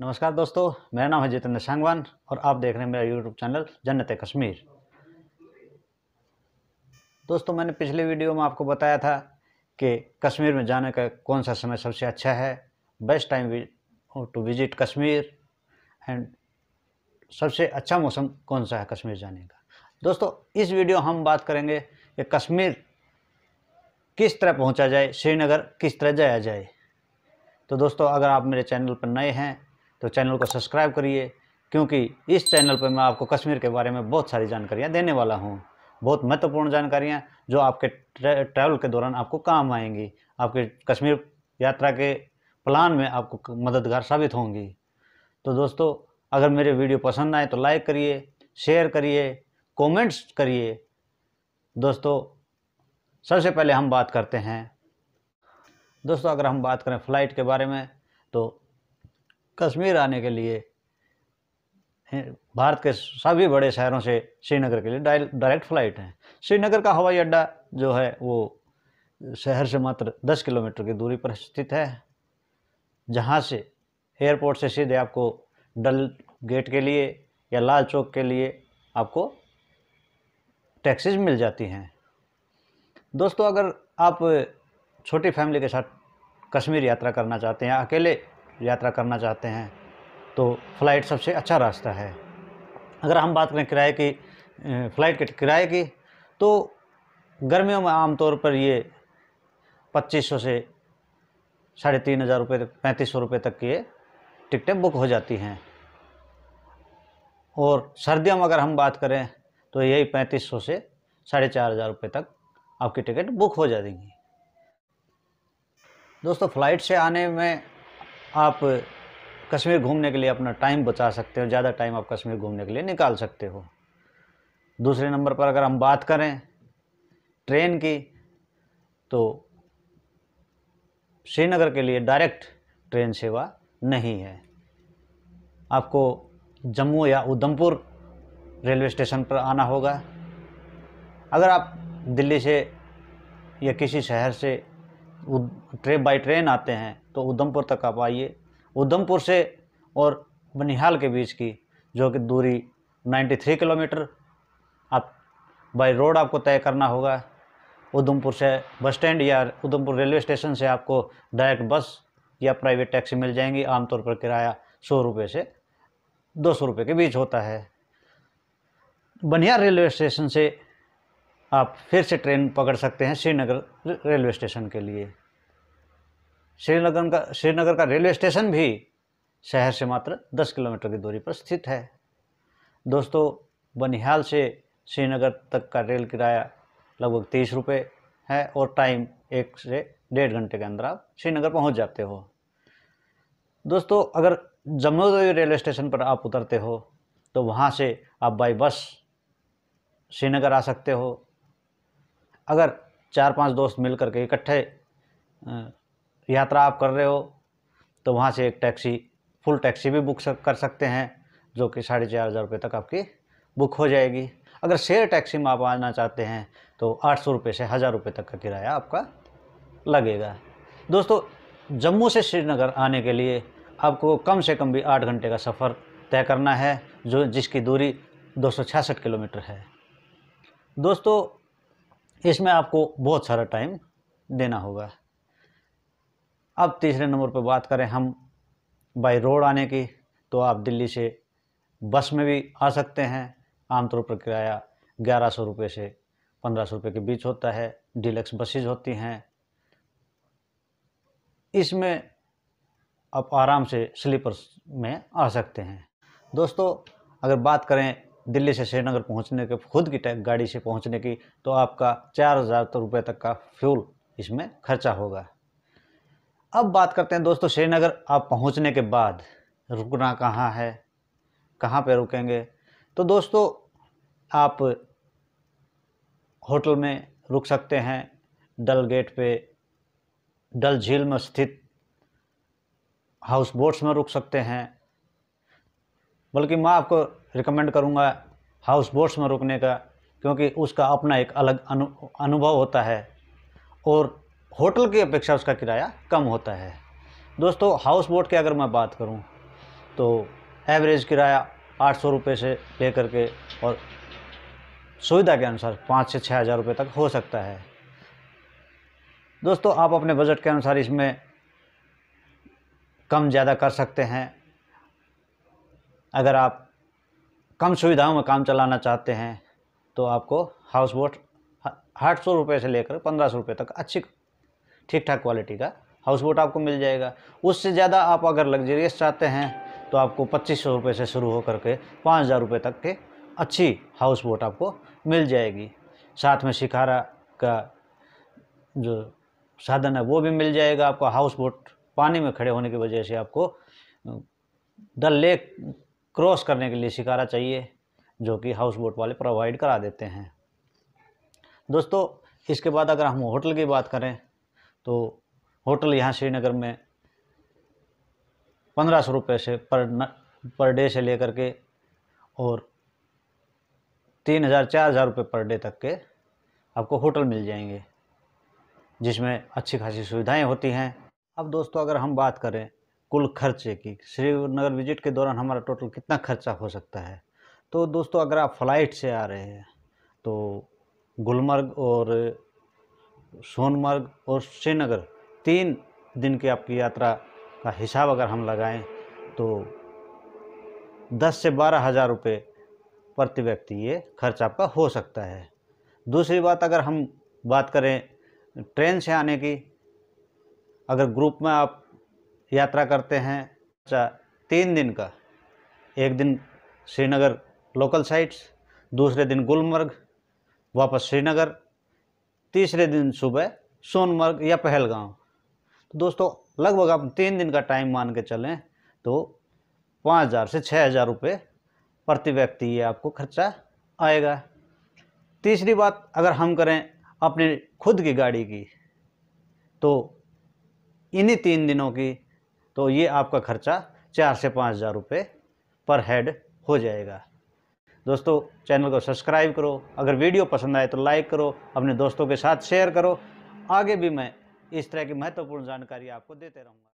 नमस्कार दोस्तों मेरा नाम है जितेंद्र सांगवान और आप देख रहे हैं मेरा यूट्यूब चैनल जन्नत कश्मीर दोस्तों मैंने पिछले वीडियो में आपको बताया था कि कश्मीर में जाने का कौन सा समय सबसे अच्छा है best time to visit Kashmir and सबसे अच्छा मौसम कौन सा है कश्मीर जाने का दोस्तों इस वीडियो हम बात करेंगे कि कश्मीर किस तरह पहुंचा जाए श्रीनगर किस तरह जाया जाए तो दोस्तों अगर आप मेरे चैनल पर नए हैं तो चैनल को सब्सक्राइब करिए क्योंकि इस चैनल पर मैं आपको कश्मीर के बारे में बहुत सारी जानकारियाँ देने वाला हूँ बहुत महत्वपूर्ण जानकारियाँ जो आपके ट्रैवल के दौरान आपको काम आएंगी आपके कश्मीर यात्रा के प्लान में आपको मददगार साबित होंगी तो दोस्तों अगर मेरे वीडियो पसंद आए तो लाइक करिए शेयर करिए कमेंट्स करिए दोस्तों सबसे पहले हम बात करते हैं दोस्तों अगर हम बात करें फ़्लाइट के बारे में तो कश्मीर आने के लिए भारत के सभी बड़े शहरों से श्रीनगर के लिए डायरेक्ट फ्लाइट हैं श्रीनगर का हवाई अड्डा जो है वो शहर से मात्र 10 किलोमीटर की दूरी पर स्थित है जहाँ से एयरपोर्ट से सीधे आपको डल गेट के लिए या लाल चौक के लिए आपको टैक्सीज मिल जाती हैं दोस्तों अगर आप छोटी फैमिली के साथ कश्मीर यात्रा करना चाहते हैं अकेले यात्रा करना चाहते हैं तो फ़्लाइट सबसे अच्छा रास्ता है अगर हम बात करें किराए की फ़्लाइट के किराए की तो गर्मियों में आमतौर पर ये पच्चीस सौ से साढ़े तीन हज़ार रुपये तक पैंतीस सौ रुपये तक की ये टिकटें बुक हो जाती हैं और सर्दियों में अगर हम बात करें तो यही पैंतीस सौ से साढ़े चार हज़ार रुपये तक आपकी टिकट बुक हो जाएगी दोस्तों फ़्लाइट से आने में आप कश्मीर घूमने के लिए अपना टाइम बचा सकते हो ज़्यादा टाइम आप कश्मीर घूमने के लिए निकाल सकते हो दूसरे नंबर पर अगर हम बात करें ट्रेन की तो श्रीनगर के लिए डायरेक्ट ट्रेन सेवा नहीं है आपको जम्मू या उधमपुर रेलवे स्टेशन पर आना होगा अगर आप दिल्ली से या किसी शहर से ट्रेन बाई ट्रेन आते हैं तो उधमपुर तक आप आइए उधमपुर से और बनिहाल के बीच की जो कि दूरी 93 किलोमीटर आप बाई रोड आपको तय करना होगा उधमपुर से बस स्टैंड या उधमपुर रेलवे स्टेशन से आपको डायरेक्ट बस या प्राइवेट टैक्सी मिल जाएंगी आमतौर पर किराया सौ रुपये से दो सौ रुपये के बीच होता है बनिहाल रेलवे स्टेशन से आप फिर से ट्रेन पकड़ सकते हैं श्रीनगर रेलवे स्टेशन के लिए श्रीनगर का श्रीनगर का रेलवे स्टेशन भी शहर से मात्र 10 किलोमीटर की दूरी पर स्थित है दोस्तों बनिहाल से श्रीनगर तक का रेल किराया लगभग तीस रुपये है और टाइम एक से डेढ़ घंटे के अंदर आप श्रीनगर पहुंच जाते हो दोस्तों अगर जम्मूदवी रेलवे स्टेशन पर आप उतरते हो तो वहाँ से आप बाई बस श्रीनगर आ सकते हो अगर चार पांच दोस्त मिल कर के इकट्ठे यात्रा आप कर रहे हो तो वहाँ से एक टैक्सी फुल टैक्सी भी बुक कर सकते हैं जो कि साढ़े चार हज़ार रुपये तक आपकी बुक हो जाएगी अगर शेयर टैक्सी में आप आना चाहते हैं तो आठ सौ रुपये से हज़ार रुपये तक का किराया आपका लगेगा दोस्तों जम्मू से श्रीनगर आने के लिए आपको कम से कम भी आठ घंटे का सफ़र तय करना है जो जिसकी दूरी दो किलोमीटर है दोस्तों इसमें आपको बहुत सारा टाइम देना होगा अब तीसरे नंबर पर बात करें हम बाई रोड आने की तो आप दिल्ली से बस में भी आ सकते हैं आमतौर पर किराया ग्यारह सौ रुपये से पंद्रह सौ रुपये के बीच होता है डिलक्स बसेज होती हैं इसमें आप आराम से स्लीपर में आ सकते हैं दोस्तों अगर बात करें दिल्ली से श्रीनगर पहुंचने के खुद की टैक्स गाड़ी से पहुंचने की तो आपका चार हज़ार तो रुपये तक का फ्यूल इसमें खर्चा होगा अब बात करते हैं दोस्तों श्रीनगर आप पहुंचने के बाद रुकना कहाँ है कहाँ पे रुकेंगे तो दोस्तों आप होटल में रुक सकते हैं डल गेट पे डल झील में स्थित हाउस बोट्स में रुक सकते हैं बल्कि मैं आपको रिकमेंड करूँगा हाउस बोट्स में रुकने का क्योंकि उसका अपना एक अलग अनु अनुभव होता है और होटल की अपेक्षा उसका किराया कम होता है दोस्तों हाउस बोट की अगर मैं बात करूँ तो एवरेज किराया आठ सौ रुपये से ले करके और सुविधा के अनुसार पाँच से छः हज़ार रुपये तक हो सकता है दोस्तों आप अपने बजट के अनुसार इसमें कम ज़्यादा कर सकते हैं अगर आप कम सुविधाओं में काम चलाना चाहते हैं तो आपको हाउस बोट आठ सौ रुपये से लेकर पंद्रह सौ रुपये तक अच्छी ठीक ठाक क्वालिटी का हाउस बोट आपको मिल जाएगा उससे ज़्यादा आप अगर लग्जरियस चाहते हैं तो आपको पच्चीस सौ रुपये से शुरू होकर के पाँच हज़ार रुपये तक के अच्छी हाउस बोट आपको मिल जाएगी साथ में शिकारा का जो साधन है वो भी मिल जाएगा आपको हाउस बोट पानी में खड़े होने की वजह से आपको द लेक क्रॉस करने के लिए शिकारा चाहिए जो कि हाउस बोट वाले प्रोवाइड करा देते हैं दोस्तों इसके बाद अगर हम होटल की बात करें तो होटल यहाँ श्रीनगर में पंद्रह सौ रुपये से पर न, पर डे से लेकर के और तीन हज़ार चार हज़ार रुपये पर डे तक के आपको होटल मिल जाएंगे जिसमें अच्छी खासी सुविधाएं होती हैं अब दोस्तों अगर हम बात करें कुल खर्चे की श्रीनगर विजिट के दौरान हमारा टोटल कितना खर्चा हो सकता है तो दोस्तों अगर आप फ्लाइट से आ रहे हैं तो गुलमर्ग और सोनमर्ग और श्रीनगर तीन दिन की आपकी यात्रा का हिसाब अगर हम लगाएं तो दस से बारह हज़ार रुपये प्रति व्यक्ति ये खर्च आपका हो सकता है दूसरी बात अगर हम बात करें ट्रेन से आने की अगर ग्रुप में आप यात्रा करते हैं चा अच्छा, तीन दिन का एक दिन श्रीनगर लोकल साइट्स दूसरे दिन गुलमर्ग वापस श्रीनगर तीसरे दिन सुबह सोनमर्ग या पहलगाम तो दोस्तों लगभग आप तीन दिन का टाइम मान के चलें तो पाँच हज़ार से छः हज़ार रुपये प्रति व्यक्ति ये आपको खर्चा आएगा तीसरी बात अगर हम करें अपने खुद की गाड़ी की तो इन्हीं तीन दिनों की तो ये आपका खर्चा चार से पाँच हज़ार रुपये पर हेड हो जाएगा दोस्तों चैनल को सब्सक्राइब करो अगर वीडियो पसंद आए तो लाइक करो अपने दोस्तों के साथ शेयर करो आगे भी मैं इस तरह की महत्वपूर्ण जानकारी आपको देते रहूँगा